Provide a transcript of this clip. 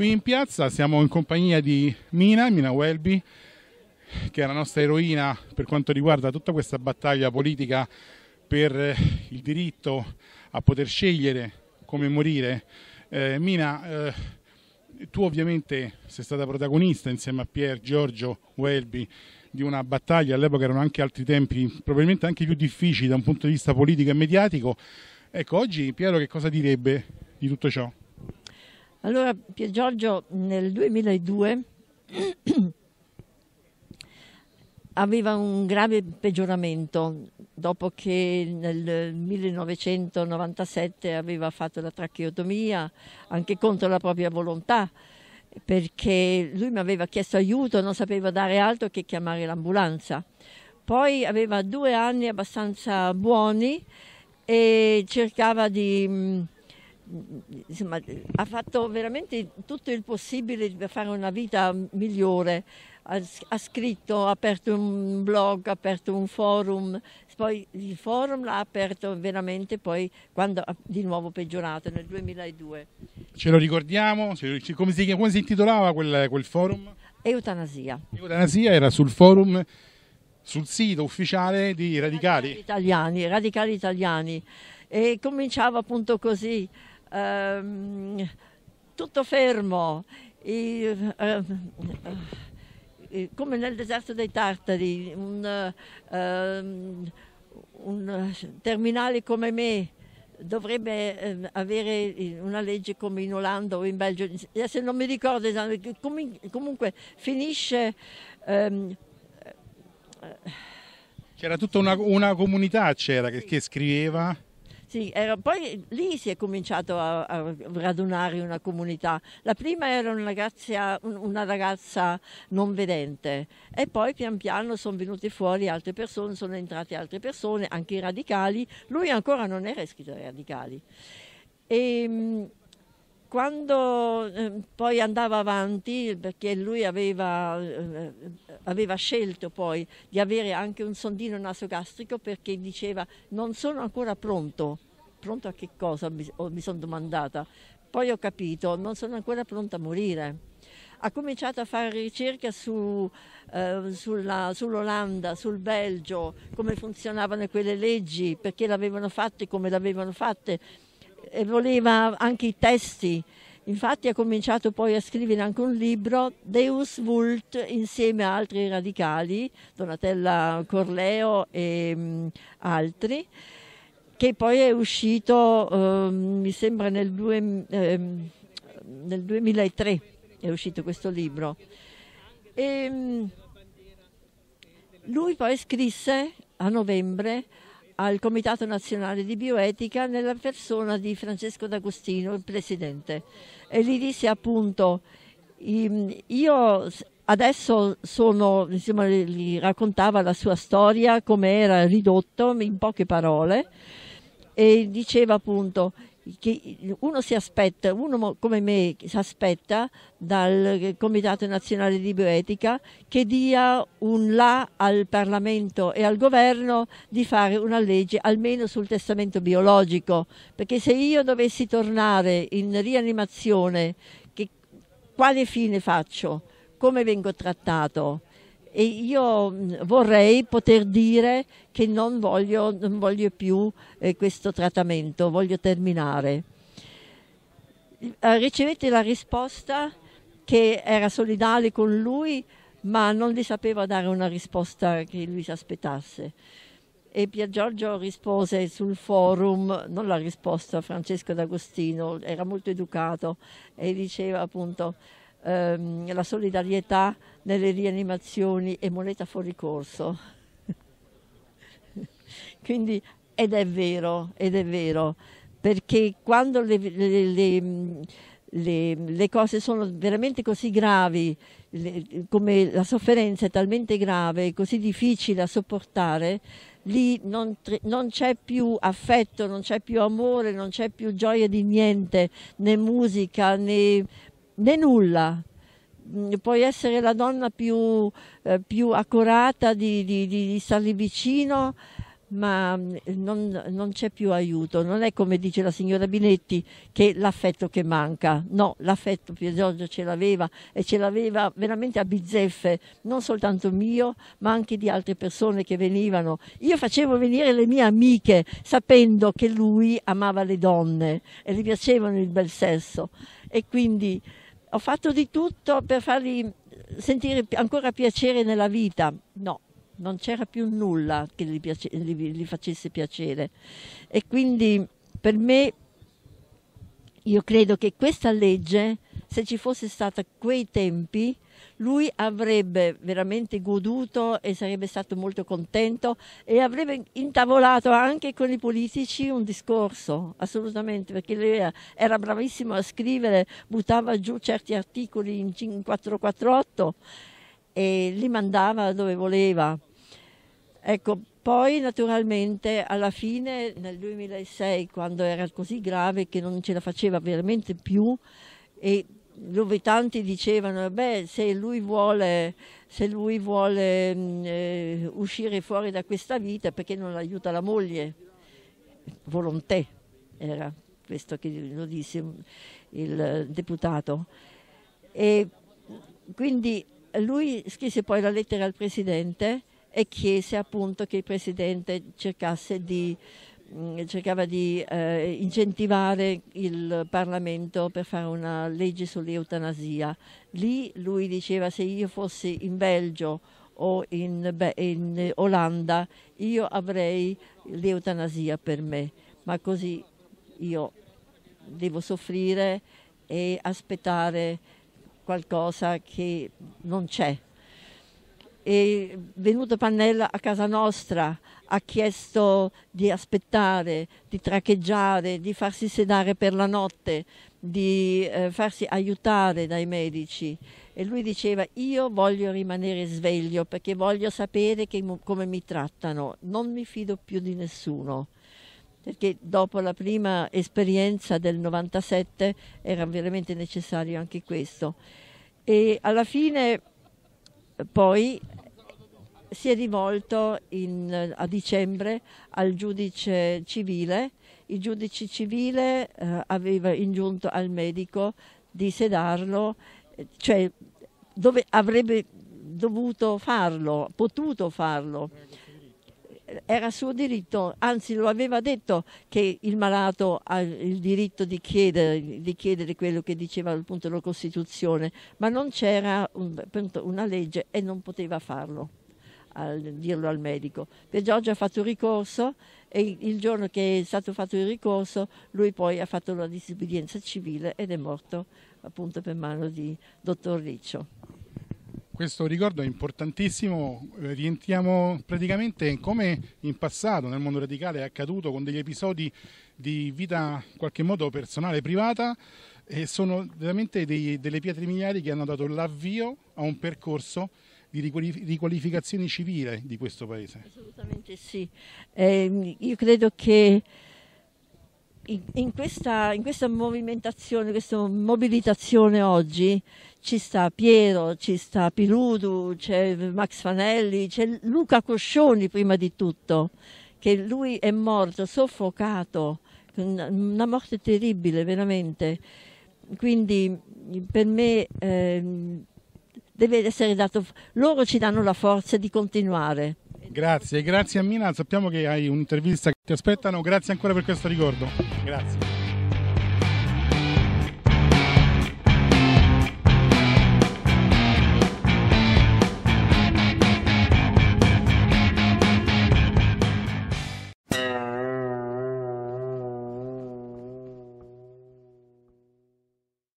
qui in piazza siamo in compagnia di Mina, Mina Welby, che è la nostra eroina per quanto riguarda tutta questa battaglia politica per eh, il diritto a poter scegliere come morire. Eh, Mina, eh, tu ovviamente sei stata protagonista insieme a Pier Giorgio Welby di una battaglia, all'epoca erano anche altri tempi, probabilmente anche più difficili da un punto di vista politico e mediatico. Ecco, oggi Piero che cosa direbbe di tutto ciò? Allora Pier Giorgio nel 2002 aveva un grave peggioramento dopo che nel 1997 aveva fatto la tracheotomia anche contro la propria volontà perché lui mi aveva chiesto aiuto, non sapeva dare altro che chiamare l'ambulanza. Poi aveva due anni abbastanza buoni e cercava di insomma, ha fatto veramente tutto il possibile per fare una vita migliore. Ha, scritto, ha aperto un blog, ha aperto un forum, poi il forum l'ha aperto veramente poi quando ha di nuovo peggiorato nel 2002. Ce lo ricordiamo? Come si, come si intitolava quel, quel forum? Eutanasia. Eutanasia era sul forum sul sito ufficiale di Radicali, radicali Italiani, Radicali Italiani e cominciava appunto così ehm, tutto fermo, e, ehm, eh, come nel deserto dei Tartari, un, ehm, un terminale come me dovrebbe eh, avere una legge come in Olanda o in Belgio, eh, se non mi ricordo esatto, comunque finisce... Ehm, eh, c'era tutta una, una comunità c'era, che, che scriveva. Sì, era, poi lì si è cominciato a, a, radunare una comunità. La prima era una ragazza, una ragazza non vedente e poi pian piano sono venute fuori altre persone, sono entrate altre persone, anche i radicali. Lui ancora non era iscritto ai radicali. E, ehm, quando eh, poi andava avanti, perché lui aveva, eh, aveva, scelto poi di avere anche un sondino nasogastrico perché diceva non sono ancora pronto, pronto a che cosa mi, oh, mi sono domandata, poi ho capito non sono ancora pronto a morire ha cominciato a fare ricerca su, eh, sull'Olanda, sul Belgio, come funzionavano quelle leggi, perché l'avevano fatte, come l'avevano fatte e voleva anche i testi. Infatti ha cominciato poi a scrivere anche un libro, Deus Vult, insieme a altri radicali, Donatella Corleo e mh, mm, altri, che poi è uscito, eh, mi sembra, nel, due, eh, nel, 2003 è uscito questo libro. E, ehm, mh, lui poi scrisse a novembre al Comitato Nazionale di Bioetica nella persona di Francesco D'Agostino, il presidente. E gli disse appunto, io adesso sono, insomma, gli raccontava la sua storia, come era ridotto in poche parole, e diceva appunto, uno si aspetta, uno come me si aspetta dal Comitato Nazionale di Bioetica che dia un là al Parlamento e al Governo di fare una legge almeno sul testamento biologico, perché se io dovessi tornare in rianimazione, che, quale fine faccio? Come vengo trattato? e io mm, vorrei poter dire che non voglio, non voglio più eh, questo trattamento, voglio terminare. Eh, ricevete la risposta che era solidale con lui, ma non gli sapeva dare una risposta che lui si aspettasse. E Pier Giorgio rispose sul forum, non la risposta a Francesco D'Agostino, era molto educato e diceva appunto ehm, la solidarietà nelle rianimazioni e moneta fuori corso. Quindi, ed è vero, ed è vero, perché quando le, le, le, le cose sono veramente così gravi, come la sofferenza è talmente grave, così difficile da sopportare, lì non, non c'è più affetto, non c'è più amore, non c'è più gioia di niente, né musica, né né nulla. Mm, puoi essere la donna più, eh, più accurata di, di, di, di stargli vicino, ma mm, non, non c'è più aiuto. Non è come dice la signora Binetti che l'affetto che manca. No, l'affetto Pier Giorgio ce l'aveva e ce l'aveva veramente a bizzeffe, non soltanto mio, ma anche di altre persone che venivano. Io facevo venire le mie amiche sapendo che lui amava le donne e gli piacevano il bel sesso. E quindi ho fatto di tutto per fargli sentire ancora piacere nella vita. No, non c'era più nulla che gli, piace, gli, gli facesse piacere. E quindi per me, io credo che questa legge se ci fosse stato quei tempi, lui avrebbe veramente goduto e sarebbe stato molto contento e avrebbe intavolato anche con i politici un discorso, assolutamente, perché lui era bravissimo a scrivere, buttava giù certi articoli in 448 e li mandava dove voleva. Ecco, poi naturalmente alla fine nel 2006, quando era così grave che non ce la faceva veramente più, e dove tanti dicevano, eh beh, se lui vuole, se lui vuole mm, eh, uscire fuori da questa vita, perché non aiuta la moglie? Volontè era questo che lo disse il deputato. E quindi lui scrisse poi la lettera al Presidente e chiese appunto che il Presidente cercasse di Mm, cercava di eh, incentivare il Parlamento per fare una legge sull'eutanasia. Lì lui diceva se io fossi in Belgio o in, beh, in Olanda io avrei l'eutanasia per me, ma così io devo soffrire e aspettare qualcosa che non c'è è venuto Pannella a casa nostra, ha chiesto di aspettare, di traccheggiare, di farsi sedare per la notte, di eh, farsi aiutare dai medici e lui diceva io voglio rimanere sveglio perché voglio sapere che, come mi trattano, non mi fido più di nessuno perché dopo la prima esperienza del 97 era veramente necessario anche questo e alla fine eh, poi si è rivolto in, a dicembre al giudice civile. Il giudice civile eh, aveva ingiunto al medico di sedarlo, cioè dove avrebbe dovuto farlo, potuto farlo. Era suo diritto, anzi lo aveva detto che il malato ha il diritto di chiedere, di chiedere quello che diceva appunto la Costituzione, ma non c'era un, una legge e non poteva farlo a dirlo al medico. Per Giorgio ha fatto ricorso e il giorno che è stato fatto il ricorso lui poi ha fatto la disobbedienza civile ed è morto appunto per mano di dottor Riccio. Questo ricordo è importantissimo, eh, rientriamo praticamente come in passato nel mondo radicale è accaduto con degli episodi di vita in qualche modo personale privata e sono veramente dei, delle pietre miliari che hanno dato l'avvio a un percorso di riqualificazione civile di questo Paese. Assolutamente sì. Eh, io credo che in, in, questa, in questa movimentazione, questa mobilitazione oggi ci sta Piero, ci sta Piludu, c'è Max Fanelli, c'è Luca Coscioni prima di tutto, che lui è morto soffocato, una morte terribile veramente. Quindi per me eh, deve essere dato, loro ci danno la forza di continuare. Grazie, grazie a Mina, sappiamo che hai un'intervista che ti aspettano, grazie ancora per questo ricordo. Grazie.